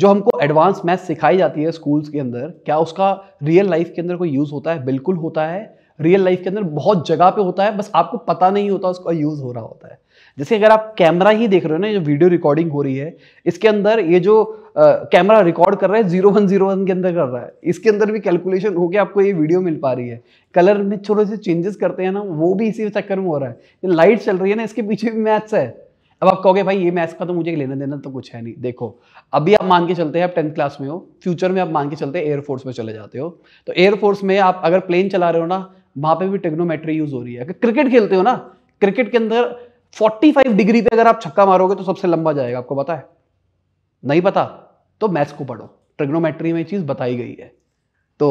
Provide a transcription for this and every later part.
जो हमको advance math सिखाई जाती है स्कूल्स के अंदर क्या उसका रियल लाइफ के अंदर कोई यूज़ होता है बिल्कुल होता है रियल लाइफ के अंदर बहुत जगह पे होता है बस आपको पता नहीं होता उसका यूज़ हो रहा होता है जैसे अगर आप कैमरा ही देख रहे हो ना जो वीडियो रिकॉर्डिंग हो रही है इसके अंदर ये जो कैमरा रिकॉर्ड कर रहा है जीरो वन जीरो वन के अंदर कर रहा है इसके अंदर भी कैलकुलेशन होकर आपको ये वीडियो मिल पा रही है कलर में छोटे से चेंजेस करते हैं ना वो भी इसी चक्कर में हो रहा है लाइट चल रही है ना इसके पीछे भी मैथ्स है अब आप कहोगे भाई ये मैथ्स का तो मुझे लेना देना तो कुछ है नहीं देखो अभी आप मान के चलते हैं आप टेंथ क्लास में हो फ्यूचर में आप मान के चलते हैं एयरफोर्स में चले जाते हो तो एयरफोर्स में आप अगर प्लेन चला रहे हो ना वहाँ पे भी टेक्नोमेट्री यूज हो रही है अगर क्रिकेट खेलते हो ना क्रिकेट के अंदर 45 डिग्री पे अगर आप छक्का मारोगे तो सबसे लंबा जाएगा आपको पता है नहीं पता तो मैथ्स को पढ़ो ट्रिग्नोमेट्री में चीज़ बताई गई है तो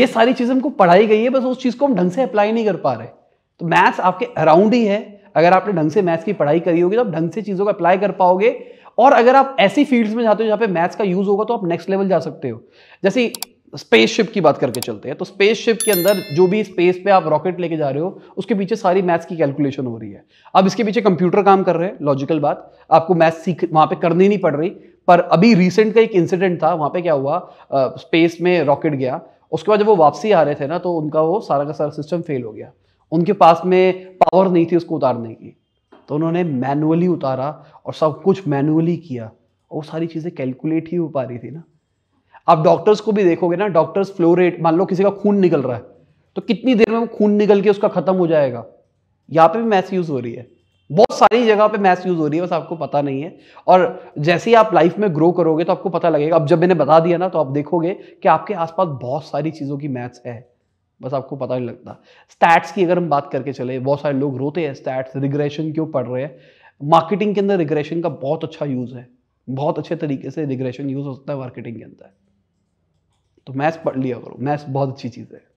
ये सारी चीज़ हमको पढ़ाई गई है बस उस चीज़ को हम ढंग से अप्लाई नहीं कर पा रहे तो मैथ्स आपके अराउंड ही है अगर आपने ढंग से मैथ्स की पढ़ाई करी होगी तो आप ढंग से चीज़ों को अप्लाई कर पाओगे और अगर आप ऐसी फील्ड्स में जाते हो जहाँ पे मैथ्स का यूज़ होगा तो आप नेक्स्ट लेवल जा सकते हो जैसे स्पेसशिप की बात करके चलते हैं तो स्पेसशिप के अंदर जो भी स्पेस पे आप रॉकेट लेके जा रहे हो उसके पीछे सारी मैथ्स की कैलकुलेशन हो रही है अब इसके पीछे कंप्यूटर काम कर रहे हैं लॉजिकल बात आपको मैथ्स सीख वहाँ पर करनी नहीं पड़ रही पर अभी रिसेंट का एक इंसिडेंट था वहाँ पे क्या हुआ स्पेस में रॉकेट गया उसके बाद जब वो वापसी आ रहे थे ना तो उनका वो सारा का सारा सिस्टम फेल हो गया उनके पास में पावर नहीं थी उसको उतारने की तो उन्होंने मैनुअली उतारा और सब कुछ मैनुअली किया और वो सारी चीज़ें कैलकुलेट ही हो पा रही थी ना आप डॉक्टर्स को भी देखोगे ना डॉक्टर्स फ्लो रेट मान लो किसी का खून निकल रहा है तो कितनी देर में वो खून निकल के उसका ख़त्म हो जाएगा यहाँ पे भी मैथ यूज़ हो रही है बहुत सारी जगह पे मैथ्स यूज़ हो रही है बस आपको पता नहीं है और जैसे ही आप लाइफ में ग्रो करोगे तो आपको पता लगेगा अब जब मैंने बता दिया ना तो आप देखोगे कि आपके आसपास बहुत सारी चीज़ों की मैथ्स है बस आपको पता नहीं लगता स्टैट्स की अगर हम बात करके चले बहुत सारे लोग रोते हैं स्टैट्स रिग्रेशन क्यों पढ़ रहे हैं मार्केटिंग के अंदर रिग्रेशन का बहुत अच्छा यूज़ है बहुत अच्छे तरीके से रिग्रेशन यूज़ हो सकता है मार्केटिंग के अंदर तो मैथ्स पढ़ लिया करो मैथ्स बहुत अच्छी चीज़ है